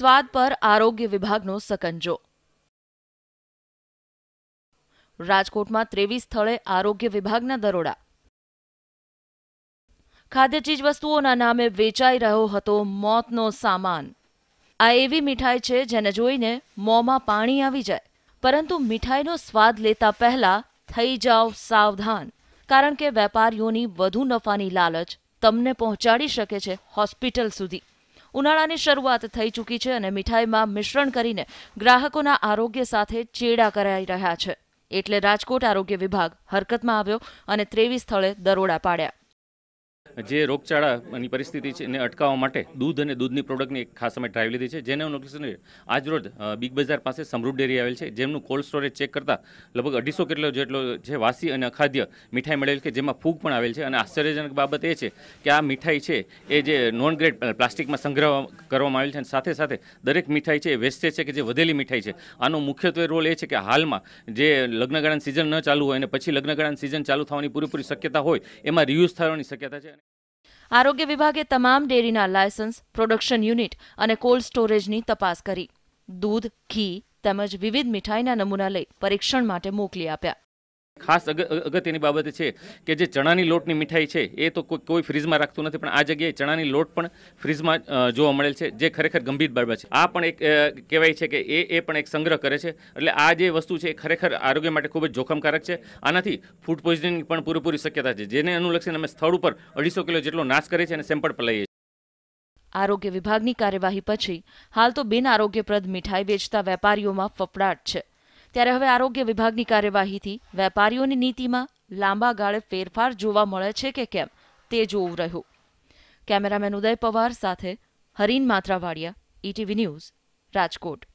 સ્વાદ પર આરોગ્ય વિભાગનો સકંજો રાજકોટમાં ત્રેવીસ સ્થળે આરોગ્ય વિભાગના દરોડા ખાદ્ય ચીજ વસ્તુઓના નામે વેચાઈ રહ્યો હતો મોતનો સામાન આ એવી મીઠાઈ છે જેને જોઈને મોંમાં પાણી આવી જાય પરંતુ મીઠાઈનો સ્વાદ લેતા પહેલા થઈ જાઓ સાવધાન કારણ કે વેપારીઓની વધુ નફાની લાલચ તમને પહોંચાડી શકે છે હોસ્પિટલ સુધી ઉનાળાની શરૂઆત થઈ ચૂકી છે અને મીઠાઈમાં મિશ્રણ કરીને ગ્રાહકોના આરોગ્ય સાથે ચેડા કરાઈ રહ્યા છે એટલે રાજકોટ આરોગ્ય વિભાગ હરકતમાં આવ્યો અને ત્રેવીસ સ્થળે દરોડા પાડ્યા જે રોગચાળાની પરિસ્થિતિ છે એને અટકાવવા માટે દૂધ અને દૂધની પ્રોડક્ટની એક ખાસ અમે ડ્રાઈવ લીધી છે જેને નોટિસ આજ રોજ બિગ બજાર પાસે સમૃદ્ધ ડેરી આવેલ છે જેમનું કોલ્ડ સ્ટોરેજ ચેક કરતાં લગભગ અઢીસો કેટલો જેટલો છે વાસી અને અખાદ્ય મીઠાઈ મળેલ કે જેમાં ફૂગ પણ આવેલ છે અને આશ્ચર્યજનક બાબત એ છે કે આ મીઠાઈ છે એ જે નોન ગ્રેડ પ્લાસ્ટિકમાં સંગ્રહ કરવામાં આવેલ છે અને સાથે સાથે દરેક મીઠાઈ છે એ વેસ્ટે છે કે જે વધેલી મીઠાઈ છે આનો મુખ્યત્વે રોલ એ છે કે હાલમાં જે લગ્નગાળાની સિઝન ન ચાલુ હોય અને પછી લગ્નગાળાની સિઝન ચાલુ થવાની પૂરેપૂરી શક્યતા હોય એમાં રિયુઝ થવાની શક્યતા છે આરોગ્ય વિભાગે તમામ ડેરીના લાયસન્સ પ્રોડક્શન યુનિટ અને કોલ્ડ સ્ટોરેજની તપાસ કરી દૂધ ઘી તેમજ વિવિધ મીઠાઈના નમૂના લઈ પરીક્ષણ માટે મોકલી આપ્યા ખાસ અગત્યની બાબત છે કે જે ચણાની લોટની મીઠાઈ છે એ તો કોઈ ફ્રીજમાં રાખતું નથી પણ આ જગ્યાએ ચણાની લોટ પણ ફ્રીજમાં જોવા મળેલ છે જે ખરેખર ગંભીર બાબત છે આ પણ એક કહેવાય છે કે એ એ પણ એક સંગ્રહ કરે છે એટલે આ જે વસ્તુ છે એ ખરેખર આરોગ્ય માટે ખૂબ જ જોખમકારક છે આનાથી ફૂડ પોઈઝનિંગ પણ પૂરેપૂરી શક્યતા છે જેને અનુલક્ષીને અમે સ્થળ ઉપર અઢીસો કિલો જેટલો નાશ કરીએ છીએ અને સેમ્પલ પર લઈએ આરોગ્ય વિભાગની કાર્યવાહી પછી હાલ તો બિન મીઠાઈ વેચતા વેપારીઓમાં ફફડાટ છે ત્યારે હવે આરોગ્ય વિભાગની કાર્યવાહીથી વેપારીઓની નીતિમાં લાંબા ગાળે ફેરફાર જોવા મળે છે કે કેમ તે જોવું રહ્યું કેમેરામેન ઉદય પવાર સાથે હરીન માત્રાવાડિયા ઇટીવી ન્યૂઝ રાજકોટ